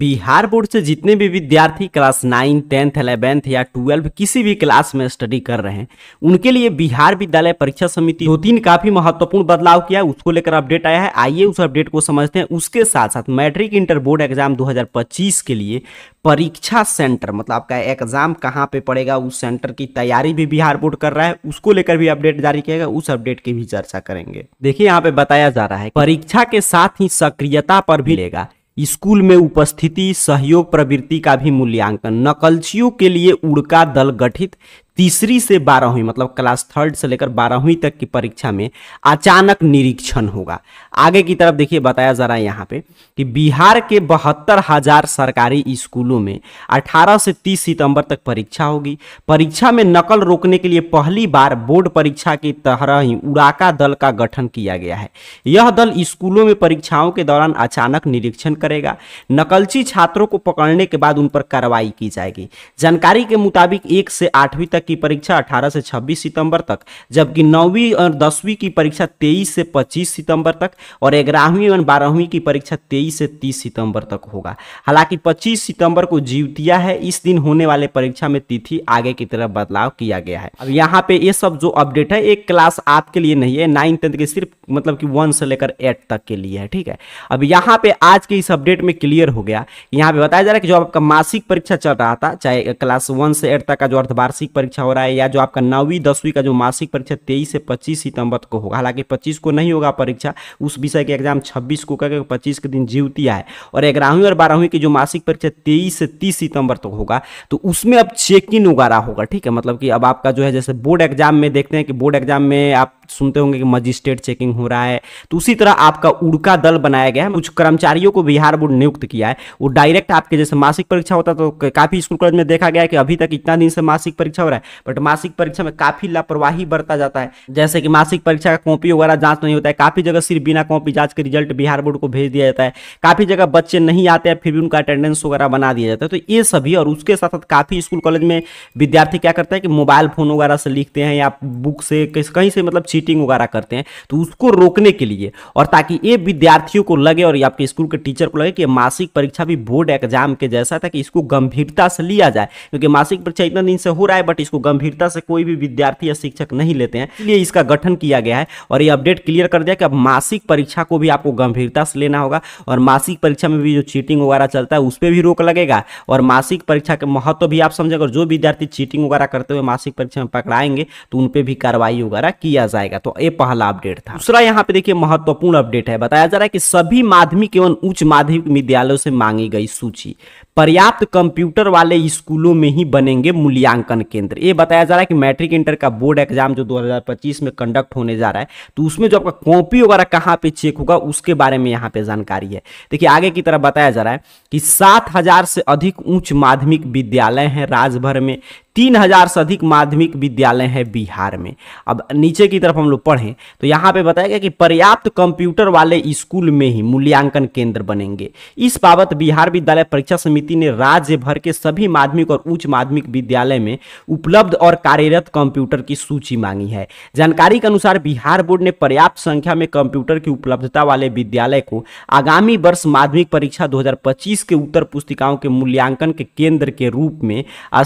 Bihar board से जितने भी विद्यार्थी क्लास नाइन टेंथ इलेवेंथ या ट्वेल्व किसी भी क्लास में स्टडी कर रहे हैं उनके लिए बिहार विद्यालय परीक्षा समिति दो तीन काफी महत्वपूर्ण बदलाव किया उसको लेकर अपडेट आया है आइए उस अपडेट को समझते हैं उसके साथ साथ मैट्रिक इंटर बोर्ड एग्जाम 2025 के लिए परीक्षा सेंटर मतलब आपका एग्जाम कहाँ पे पड़ेगा उस सेंटर की तैयारी भी बिहार बोर्ड कर रहा है उसको लेकर भी अपडेट जारी किया उस अपडेट की भी चर्चा करेंगे देखिए यहाँ पे बताया जा रहा है परीक्षा के साथ ही सक्रियता पर भी लेगा स्कूल में उपस्थिति सहयोग प्रवृत्ति का भी मूल्यांकन नकलचियों के लिए उड़का दल गठित तीसरी से बारहवीं मतलब क्लास थर्ड से लेकर बारहवीं तक की परीक्षा में अचानक निरीक्षण होगा आगे की तरफ देखिए बताया जा रहा है यहाँ पे कि बिहार के बहत्तर हजार सरकारी स्कूलों में 18 से 30 सितंबर तक परीक्षा होगी परीक्षा में नकल रोकने के लिए पहली बार बोर्ड परीक्षा की तरह ही उड़ाका दल का गठन किया गया है यह दल स्कूलों में परीक्षाओं के दौरान अचानक निरीक्षण करेगा नकलची छात्रों को पकड़ने के बाद उन पर कार्रवाई की जाएगी जानकारी के मुताबिक एक से आठवीं तक तक की परीक्षा 18 से 26 सितंबर तक जबकि नौवीं और दसवीं की परीक्षा 23 से 25 सितंबर तक और ग्यारहवीं और बारहवीं की परीक्षा 23 से 30 सितंबर तक होगा हालांकि 25 सितंबर को जीवतिया है इस दिन होने वाले परीक्षा में तिथि आगे की तरफ बदलाव किया गया है अब यहाँ पे ये सब जो अपडेट है एक क्लास आपके लिए नहीं है नाइन टेंथ के सिर्फ मतलब कि वन से लेकर एट तक के लिए है ठीक है अब यहाँ पे आज के इस अपडेट में क्लियर हो गया यहाँ पे बताया जा रहा है कि जो आपका मासिक परीक्षा चल रहा था चाहे क्लास वन से एट तक का जो अर्धवार्षिक परीक्षा परीक्षा हो रहा है या जो आपका नौवीं दसवीं का जो मासिक परीक्षा तेईस से पच्चीस सितंबर को होगा हालांकि पच्चीस को नहीं होगा परीक्षा उस विषय के एग्जाम छब्बीस को करके पच्चीस के दिन जीवतिया है और ग्यारहवीं और बारहवीं की जो मासिक परीक्षा तेईस से तीस सितंबर तक होगा तो उसमें अब चेक इन उगारा होगा ठीक है मतलब कि अब आपका जो है जैसे बोर्ड एग्जाम में देखते हैं कि बोर्ड एग्जाम में आप सुनते होंगे कि मजिस्ट्रेट चेकिंग हो रहा है तो उसी तरह आपका उड़का दल बनाया गया है कुछ कर्मचारियों को बिहार बोर्ड नियुक्त किया है वो डायरेक्ट आपके जैसे मासिक परीक्षा होता तो काफ़ी स्कूल कॉलेज में देखा गया कि अभी तक इतना दिन से मासिक परीक्षा हो रहा है बट मासिक परीक्षा में काफ़ी लापरवाही बरता जाता है जैसे कि मासिक परीक्षा का कॉपी वगैरह जाँच नहीं होता है काफ़ी जगह सिर्फ बिना कॉपी जाँच के रिजल्ट बिहार बोर्ड को भेज दिया जाता है काफ़ी जगह बच्चे नहीं आते हैं फिर भी उनका अटेंडेंस वगैरह बना दिया जाता है तो ये सभी और उसके साथ साथ काफ़ी स्कूल कॉलेज में विद्यार्थी क्या करता है कि मोबाइल फ़ोन वगैरह से लिखते हैं या बुक से कहीं से मतलब चीटिंग वगैरह करते हैं तो उसको रोकने के लिए और ताकि ये विद्यार्थियों को लगे और आपके स्कूल के टीचर को लगे कि मासिक परीक्षा भी बोर्ड एग्जाम के जैसा था कि इसको गंभीरता से लिया जाए क्योंकि मासिक परीक्षा इतना दिन से हो रहा है बट इसको गंभीरता से कोई भी विद्यार्थी या शिक्षक नहीं लेते हैं इसलिए इसका गठन किया गया है और ये अपडेट क्लियर कर दिया कि अब मासिक परीक्षा को भी आपको गंभीरता से लेना होगा और मासिक परीक्षा में भी जो चीटिंग वगैरह चलता है उस पर भी रोक लगेगा और मासिक परीक्षा के महत्व भी आप समझेंगे और जो विद्यार्थी चीटिंग वगैरह करते हुए मासिक परीक्षा में पकड़ाएंगे तो उन पर भी कार्रवाई वगैरह किया जाए जाएगा तो ये पहला अपडेट था दूसरा यहाँ पे देखिए महत्वपूर्ण अपडेट है बताया जा रहा है कि सभी माध्यमिक एवं उच्च माध्यमिक विद्यालयों से मांगी गई सूची पर्याप्त कंप्यूटर वाले स्कूलों में ही बनेंगे मूल्यांकन केंद्र ये बताया जा रहा है कि मैट्रिक इंटर का बोर्ड एग्जाम जो 2025 में कंडक्ट होने जा रहा है तो उसमें जो आपका कॉपी वगैरह कहाँ पे चेक होगा उसके बारे में यहाँ पे जानकारी है देखिए आगे की तरफ बताया जा रहा है कि सात हजार से अधिक उच्च माध्यमिक विद्यालय हैं राज्य भर में तीन हज़ार से अधिक माध्यमिक विद्यालय हैं बिहार में अब नीचे की तरफ हम लोग पढ़ें तो यहाँ पे बताया गया कि पर्याप्त कंप्यूटर वाले स्कूल में ही मूल्यांकन केंद्र बनेंगे इस बाबत बिहार विद्यालय परीक्षा समिति ने राज्य भर के सभी माध्यमिक और उच्च माध्यमिक विद्यालय में उपलब्ध और कार्यरत कंप्यूटर की सूची मांगी है जानकारी के अनुसार बिहार बोर्ड ने पर्याप्त संख्या में कंप्यूटर की उपलब्धता वाले विद्यालय को आगामी वर्ष माध्यमिक परीक्षा दो के उत्तर पुस्तिकाओं के मूल्यांकन के केंद्र के रूप में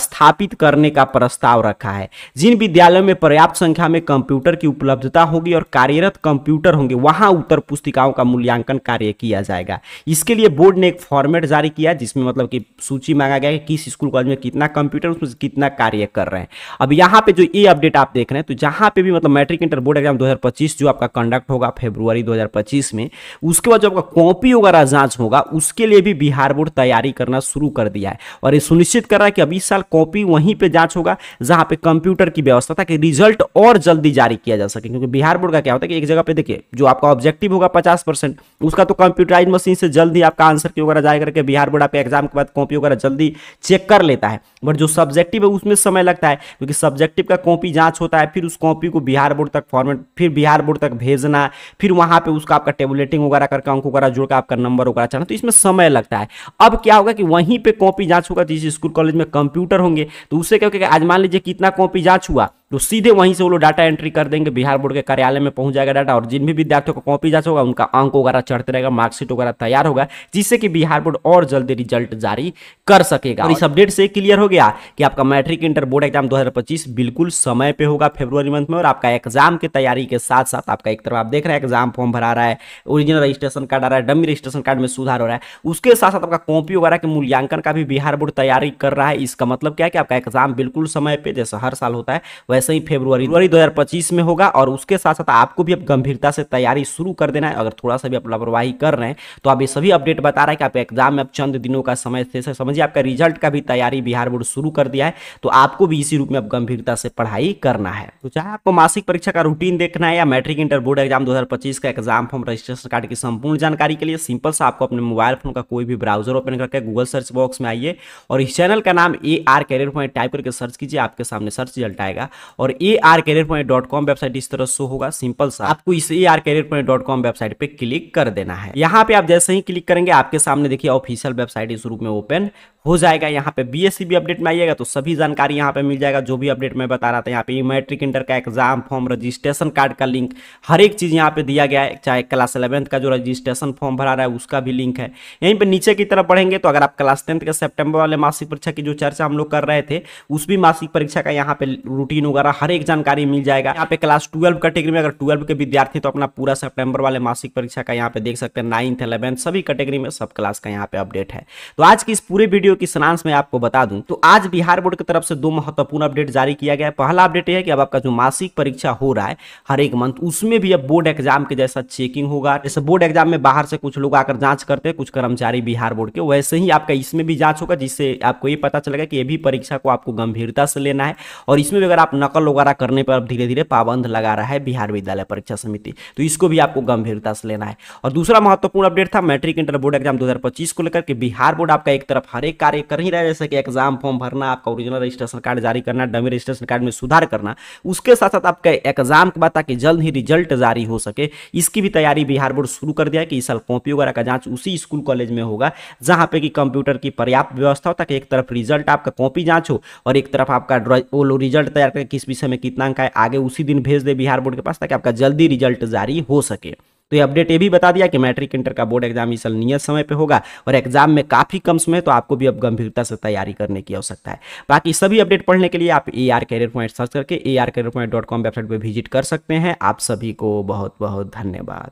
स्थापित कर करने का प्रस्ताव रखा है जिन विद्यालयों में पर्याप्त संख्या में कंप्यूटर की उपलब्धता होगी और कार्यरत कंप्यूटर होंगे वहां उत्तर पुस्तिकाओं का मूल्यांकन कार्य किया जाएगा इसके लिए बोर्ड ने एक फॉर्मेट जारी किया जिसमें मतलब कि सूची मांगा गया कि किस स्कूल कॉलेज में कितना कंप्यूटर उसमें कितना कार्य कर रहे हैं अब यहाँ पे जो ये अपडेट आप देख रहे हैं तो जहाँ पे भी मतलब मैट्रिक इंटर बोर्ड एग्जाम दो जो आपका कंडक्ट होगा फेब्रुवरी दो में उसके बाद जो आपका कॉपी वगैरह जांच होगा उसके लिए भी बिहार बोर्ड तैयारी करना शुरू कर दिया है और ये सुनिश्चित कर रहा है कि अब इस साल कॉपी वहीं पर पे जांच होगा जहां पे कंप्यूटर की व्यवस्था ताकि रिजल्ट और जल्दी जारी किया जा सके क्योंकि बिहार बोर्ड का क्या होता है कि एक जगह पे देखिए जो आपका ऑब्जेक्टिव होगा 50 परसेंट उसका तो कंप्यूटराइज मशीन से जल्दी आपका आंसर की वगैरह जाए करके बिहार बोर्ड आपके एग्जाम के बाद कॉपी वगैरह जल्दी चेक कर लेता है बट जो सब्जेक्टिव है उसमें समय लगता है क्योंकि सब्जेक्टिव का कॉपी जाँच होता है फिर उस कॉपी को बिहार बोर्ड तक फॉर्मेट फिर बिहार बोर्ड तक भेजना फिर वहाँ पर उसका आपका टेबुलेटिंग वगैरह करके अंक वगैरह जोड़कर आपका नंबर वगैरह चाहना तो इसमें समय लगता है अब क्या होगा कि वहीं पर कॉपी जाँच होगा जिस स्कूल कॉलेज में कंप्यूटर होंगे तो उसे से क्योंकि आज मान लीजिए कितना कॉपी जांच हुआ तो सीधे वहीं से वो लोग डाटा एंट्री कर देंगे बिहार बोर्ड के कार्यालय में पहुंच जाएगा डाटा और जिन भी विद्यार्थियों का कॉपी जांच होगा उनका अंक वगैरह चढ़ते रहेगा मार्कशीट वगैरह तैयार होगा जिससे कि बिहार बोर्ड और जल्दी रिजल्ट जारी कर सकेगा और इस अपडेट से क्लियर हो गया कि आपका मैट्रिक इंटर बोर्ड एग्जाम दो बिल्कुल समय पे होगा फेब्रुवरी मंथ में और आपका एग्जाम की तैयारी के साथ साथ आपका एक तरफ आप देख रहे हैं एग्जाम फॉर्म भरा रहा है ओरिजिनल रजिस्ट्रेशन कार्ड आ रहा है डमी रजिस्ट्रेशन कार्ड में सुधार हो रहा है उसके साथ साथ आपका कॉपी वगैरह के मूल्यांकन का भी बिहार बोर्ड तैयारी कर रहा है इसका मतलब क्या है कि आपका एग्जाम बिल्कुल समय पर जैसे हर साल होता है वैसे ही फेब्रुवरी फरवरी 2025 में होगा और उसके साथ साथ आपको भी अब गंभीरता से तैयारी शुरू कर देना है अगर थोड़ा सा भी आप लापरवाही कर रहे हैं तो आप ये सभी अपडेट बता रहा है कि आप एग्जाम में अब चंद दिनों का समय थे समझिए आपका रिजल्ट का भी तैयारी बिहार बोर्ड शुरू कर दिया है तो आपको भी इसी रूप में अब गंभीरता से पढ़ाई करना है तो चाहे आपको मासिक परीक्षा का रूटीन देखना है या मैट्रिक इंटर बोर्ड एग्जाम दो का एग्जाम फॉर्म रजिस्ट्रेशन कार्ड की संपूर्ण जानकारी के लिए सिंपल सा आपको अपने मोबाइल फोन का कोई भी ब्राउजर ओपन करके गूगल सर्च बॉक्स में आइए और इस चैनल का नाम A R career point type करके सर्च कीजिए आपके सामने सर्च रिजल्ट आएगा और A R career point dot com website इस तरह शो होगा सिंपल सा आपको इस A R career point dot com website पे क्लिक कर देना है यहाँ पे आप जैसे ही क्लिक करेंगे आपके सामने देखिए ऑफिशियल वेबसाइट इस रूप में ओपन हो जाएगा यहाँ पे बी एस अपडेट में आइएगा तो सभी जानकारी यहाँ पे मिल जाएगा जो भी अपडेट मैं बता रहा था यहाँ पे मैट्रिक इंटर का एग्जाम फॉर्म रजिस्ट्रेशन कार्ड का लिंक हर एक चीज़ यहाँ पे दिया गया है चाहे क्लास इलेवेंथ का जो रजिस्ट्रेशन फॉर्म भरा रहा है उसका भी लिंक है यहीं पे नीचे की तरफ बढ़ेंगे तो अगर आप क्लास टेंथ के सेप्टेम्बर वाले मासिक परीक्षा की जो चर्चा हम लोग कर रहे थे उस भी मासिक परीक्षा का यहाँ पे रूटीन होगा वगैरह हर एक जानकारी मिल जाएगा यहाँ पे क्लास ट्वेल्व कैटेगरी में अगर ट्वेल्व के विद्यार्थी तो अपना पूरा सेप्टेम्बर वाले मासिक परीक्षा का यहाँ पे देख सकते हैं नाइन्थ इलेवेंथ सभी कैटेगरी में सब क्लास का यहाँ पे अपडेट है तो आज की इस पूरे वीडियो की सनांस में आपको बता दूं तो आज बिहार बोर्ड की तरफ से दो महत्वपूर्ण अपडेट जारी किया गया पहला अपडेट यह है कि अब आपका जो मासिक परीक्षा हो रहा है हर एक मंथ उसमें भी अब बोर्ड एग्जाम के जैसा चेकिंग होगा जैसे बोर्ड एग्जाम में बाहर से कुछ लोग आकर जांच करते हैं कुछ कर्मचारी बिहार बोर्ड के वैसे ही आपका इसमें भी जांच होगा जिससे आपको ये पता चलेगा कि ये भी परीक्षा को आपको गंभीरता से लेना है और इसमें भी अगर आप न नकल वगैरह करने पर अब धीरे धीरे पाबंद लगा रहा है बिहार विद्यालय परीक्षा समिति तो इसको भी आपको गंभीरता से लेना है और दूसरा महत्वपूर्ण अपडेट था मैट्रिक इंटर बोर्ड एग्जाम दो को लेकर के बिहार बोर्ड आपका एक तरफ हर एक कार्य कर ही रहा है जैसे कि एग्जाम फॉर्म भरना आपका ओरिजिनल रजिस्ट्रेशन कार्ड जारी करना डमी रजिस्ट्रेशन कार्ड में सुधार करना उसके साथ साथ आपका एग्जाम के बाद ताकि जल्द ही रिजल्ट जारी हो सके इसकी भी तैयारी बिहार बोर्ड शुरू कर दिया कि इस साल कॉपी वगैरह का जांच उसी स्कूल कॉलेज में होगा जहां पे कि कंप्यूटर की पर्याप्त व्यवस्था हो ताकि एक तरफ रिजल्ट आपका कॉपी जांच हो और एक तरफ आपका वो रिजल्ट तैयार करके किस विषय में कितना अंक है आगे उसी दिन भेज दे बिहार बोर्ड के पास ताकि आपका जल्दी रिजल्ट जारी हो सके तो ये अपडेट ये भी बता दिया कि मैट्रिक इंटर का बोर्ड एग्जाम इस नियत समय पे होगा और एग्जाम में काफी कम समय तो आपको भी अब गंभीरता से तैयारी करने की आवश्यकता है बाकी सभी अपडेट पढ़ने के लिए आप A R career point search करके A R career point dot com website पर विजिट कर सकते हैं आप सभी को बहुत बहुत धन्यवाद